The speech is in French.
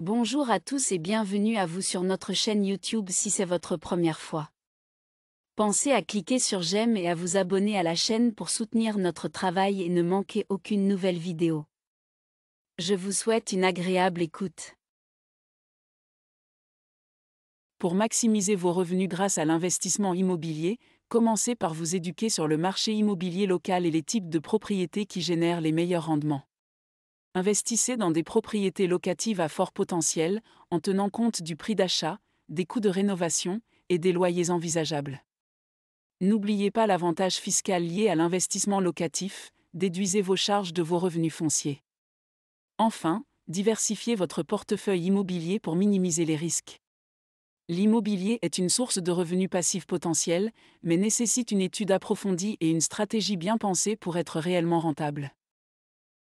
Bonjour à tous et bienvenue à vous sur notre chaîne YouTube si c'est votre première fois. Pensez à cliquer sur j'aime et à vous abonner à la chaîne pour soutenir notre travail et ne manquer aucune nouvelle vidéo. Je vous souhaite une agréable écoute. Pour maximiser vos revenus grâce à l'investissement immobilier, commencez par vous éduquer sur le marché immobilier local et les types de propriétés qui génèrent les meilleurs rendements. Investissez dans des propriétés locatives à fort potentiel en tenant compte du prix d'achat, des coûts de rénovation et des loyers envisageables. N'oubliez pas l'avantage fiscal lié à l'investissement locatif, déduisez vos charges de vos revenus fonciers. Enfin, diversifiez votre portefeuille immobilier pour minimiser les risques. L'immobilier est une source de revenus passifs potentiels, mais nécessite une étude approfondie et une stratégie bien pensée pour être réellement rentable.